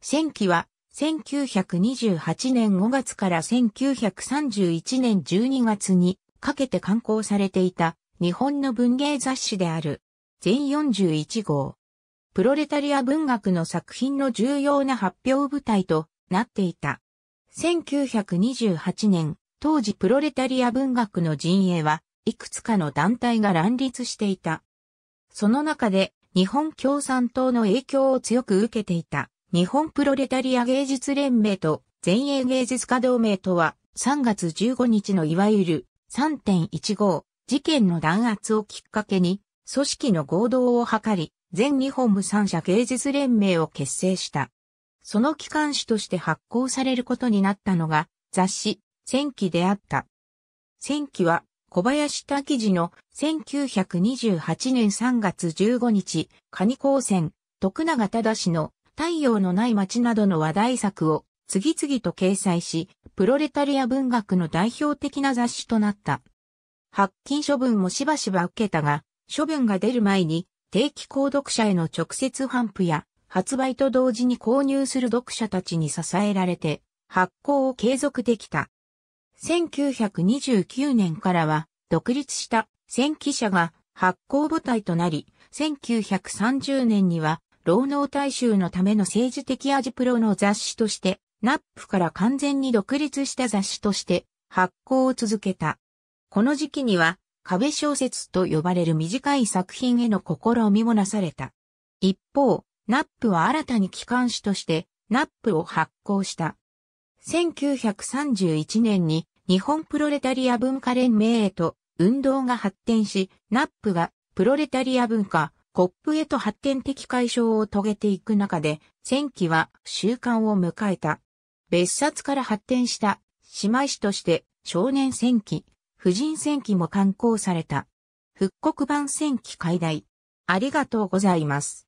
戦記は、1928年5月から1931年12月にかけて刊行されていた日本の文芸雑誌である全41号。プロレタリア文学の作品の重要な発表舞台となっていた。1928年、当時プロレタリア文学の陣営はいくつかの団体が乱立していた。その中で日本共産党の影響を強く受けていた。日本プロレタリア芸術連盟と前衛芸術家同盟とは3月15日のいわゆる3.15事件の弾圧をきっかけに組織の合同を図り全日本無産者芸術連盟を結成した。その機関紙として発行されることになったのが雑誌戦記であった。戦記は小林滝次の1928年3月15日、蟹高専、徳永忠の太陽のない街などの話題作を次々と掲載し、プロレタリア文学の代表的な雑誌となった。発禁処分もしばしば受けたが、処分が出る前に定期購読者への直接販布や発売と同時に購入する読者たちに支えられて発行を継続できた。1929年からは独立した戦記者が発行母体となり、1930年には労農大衆のための政治的味プロの雑誌として、ナップから完全に独立した雑誌として発行を続けた。この時期には壁小説と呼ばれる短い作品への試みもなされた。一方、ナップは新たに機関誌としてナップを発行した。1931年に日本プロレタリア文化連盟へと運動が発展し、ナップがプロレタリア文化、コップへと発展的解消を遂げていく中で、戦記は習慣を迎えた。別冊から発展した姉妹誌として少年戦記、婦人戦記も刊行された。復刻版戦記解題。ありがとうございます。